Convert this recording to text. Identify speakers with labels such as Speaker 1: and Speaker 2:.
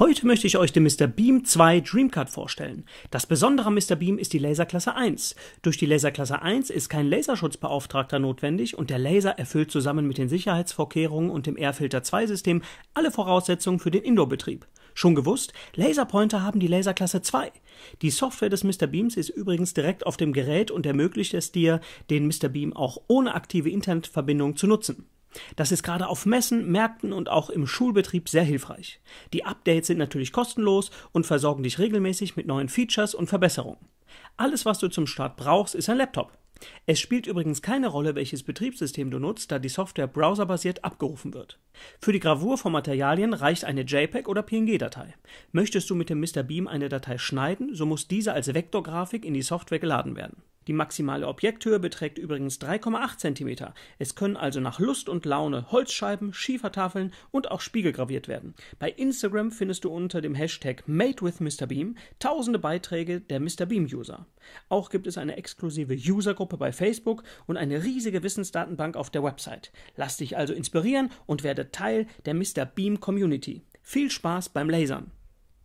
Speaker 1: Heute möchte ich euch den Mr. Beam 2 Dreamcard vorstellen. Das Besondere am Mr. Beam ist die Laserklasse 1. Durch die Laserklasse 1 ist kein Laserschutzbeauftragter notwendig und der Laser erfüllt zusammen mit den Sicherheitsvorkehrungen und dem Airfilter 2 System alle Voraussetzungen für den Indoor-Betrieb. Schon gewusst, Laserpointer haben die Laserklasse 2. Die Software des Mr. Beams ist übrigens direkt auf dem Gerät und ermöglicht es dir, den Mr. Beam auch ohne aktive Internetverbindung zu nutzen. Das ist gerade auf Messen, Märkten und auch im Schulbetrieb sehr hilfreich. Die Updates sind natürlich kostenlos und versorgen dich regelmäßig mit neuen Features und Verbesserungen. Alles, was du zum Start brauchst, ist ein Laptop. Es spielt übrigens keine Rolle, welches Betriebssystem du nutzt, da die Software browserbasiert abgerufen wird. Für die Gravur von Materialien reicht eine JPEG- oder PNG-Datei. Möchtest du mit dem Mr. Beam eine Datei schneiden, so muss diese als Vektorgrafik in die Software geladen werden. Die maximale Objekthöhe beträgt übrigens 3,8 cm. Es können also nach Lust und Laune Holzscheiben, Schiefertafeln und auch Spiegel graviert werden. Bei Instagram findest du unter dem Hashtag MadeWithMrBeam tausende Beiträge der MrBeam-User. Auch gibt es eine exklusive Usergruppe bei Facebook und eine riesige Wissensdatenbank auf der Website. Lass dich also inspirieren und werde Teil der MrBeam-Community. Viel Spaß beim Lasern!